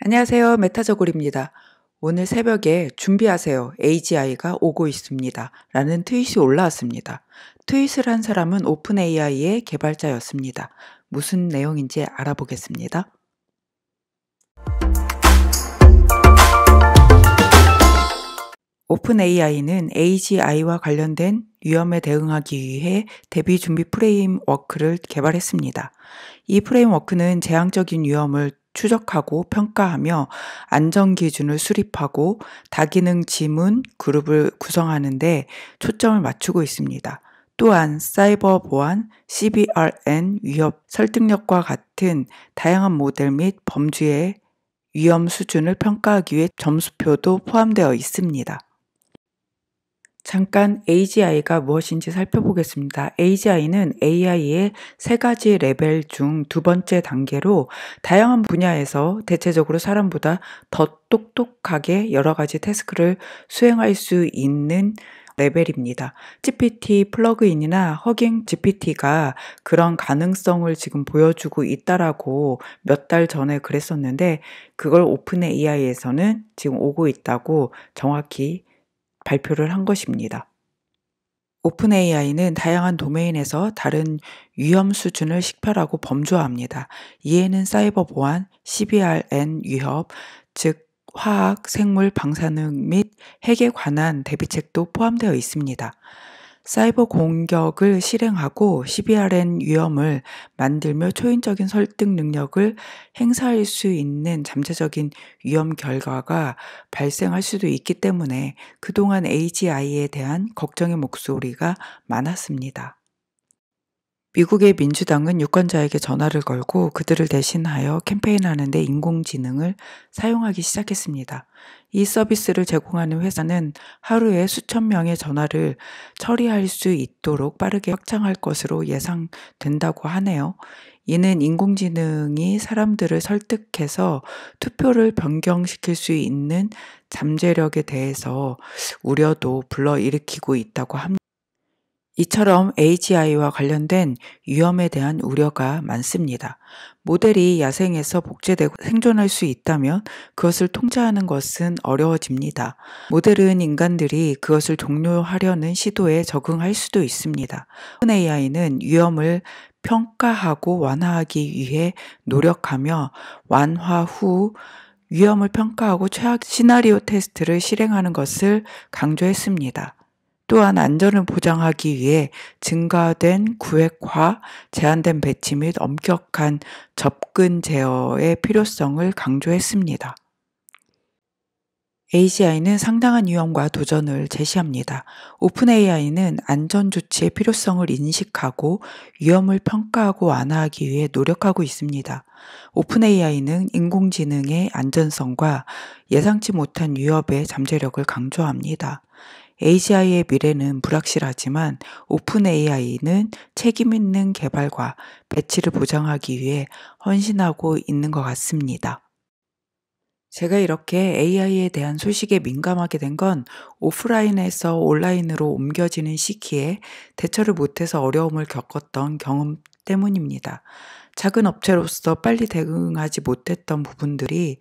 안녕하세요. 메타저골입니다. 오늘 새벽에 준비하세요. AGI가 오고 있습니다. 라는 트윗이 올라왔습니다. 트윗을 한 사람은 오픈 AI의 개발자였습니다. 무슨 내용인지 알아보겠습니다. 오픈 AI는 AGI와 관련된 위험에 대응하기 위해 대비 준비 프레임워크를 개발했습니다. 이 프레임워크는 재앙적인 위험을 추적하고 평가하며 안전 기준을 수립하고 다기능 지문 그룹을 구성하는데 초점을 맞추고 있습니다. 또한 사이버 보안, CBRN 위협 설득력과 같은 다양한 모델 및 범주의 위험 수준을 평가하기 위해 점수표도 포함되어 있습니다. 잠깐 AGI가 무엇인지 살펴보겠습니다. AGI는 AI의 세 가지 레벨 중 두 번째 단계로 다양한 분야에서 대체적으로 사람보다 더 똑똑하게 여러 가지 태스크를 수행할 수 있는 레벨입니다. GPT 플러그인이나 허깅 GPT가 그런 가능성을 지금 보여주고 있다라고 몇 달 전에 그랬었는데 그걸 오픈 AI에서는 지금 오고 있다고 정확히 발표를 한 것입니다. 오픈 AI는 다양한 도메인에서 다른 위험 수준을 식별하고 범주화합니다. 이에는 사이버 보안, CBRN 위협, 즉 화학, 생물, 방사능 및 핵에 관한 대비책도 포함되어 있습니다. 사이버 공격을 실행하고 CBRN 위험을 만들며 초인적인 설득 능력을 행사할 수 있는 잠재적인 위험 결과가 발생할 수도 있기 때문에 그동안 AGI에 대한 걱정의 목소리가 많았습니다. 미국의 민주당은 유권자에게 전화를 걸고 그들을 대신하여 캠페인하는데 인공지능을 사용하기 시작했습니다. 이 서비스를 제공하는 회사는 하루에 수천 명의 전화를 처리할 수 있도록 빠르게 확장할 것으로 예상된다고 하네요. 이는 인공지능이 사람들을 설득해서 투표를 변경시킬 수 있는 잠재력에 대해서 우려도 불러일으키고 있다고 합니다. 이처럼 AGI와 관련된 위험에 대한 우려가 많습니다. 모델이 야생에서 복제되고 생존할 수 있다면 그것을 통제하는 것은 어려워집니다. 모델은 인간들이 그것을 종료하려는 시도에 적응할 수도 있습니다. AI는 위험을 평가하고 완화하기 위해 노력하며 완화 후 위험을 평가하고 최악 시나리오 테스트를 실행하는 것을 강조했습니다. 또한 안전을 보장하기 위해 증가된 구획화, 제한된 배치 및 엄격한 접근 제어의 필요성을 강조했습니다. AGI는 상당한 위험과 도전을 제시합니다. 오픈AI는 안전 조치의 필요성을 인식하고 위험을 평가하고 완화하기 위해 노력하고 있습니다. 오픈AI는 인공지능의 안전성과 예상치 못한 위협의 잠재력을 강조합니다. AGI의 미래는 불확실하지만 오픈 AI는 책임있는 개발과 배치를 보장하기 위해 헌신하고 있는 것 같습니다. 제가 이렇게 AI에 대한 소식에 민감하게 된 건 오프라인에서 온라인으로 옮겨지는 시기에 대처를 못해서 어려움을 겪었던 경험 때문입니다. 작은 업체로서 빨리 대응하지 못했던 부분들이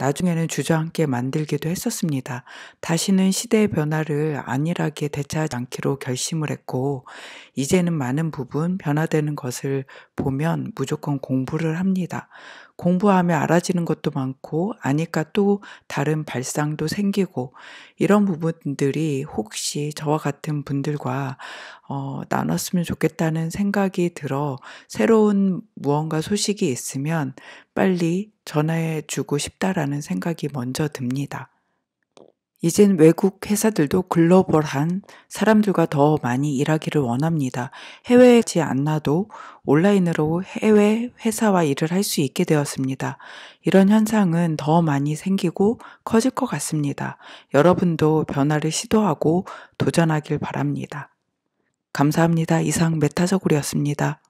나중에는 주저앉게 만들기도 했었습니다. 다시는 시대의 변화를 안일하게 대처하지 않기로 결심을 했고, 이제는 많은 부분 변화되는 것을 보면 무조건 공부를 합니다. 공부하며 알아지는 것도 많고, 아니까 또 다른 발상도 생기고, 이런 부분들이 혹시 저와 같은 분들과 어, 나눴으면 좋겠다는 생각이 들어 새로운 무언가 소식이 있으면 빨리 전화해 주고 싶다라는 생각이 먼저 듭니다. 이젠 외국 회사들도 글로벌한 사람들과 더 많이 일하기를 원합니다. 해외지 않나도 온라인으로 해외 회사와 일을 할 수 있게 되었습니다. 이런 현상은 더 많이 생기고 커질 것 같습니다. 여러분도 변화를 시도하고 도전하길 바랍니다. 감사합니다. 이상 메타저골이었습니다.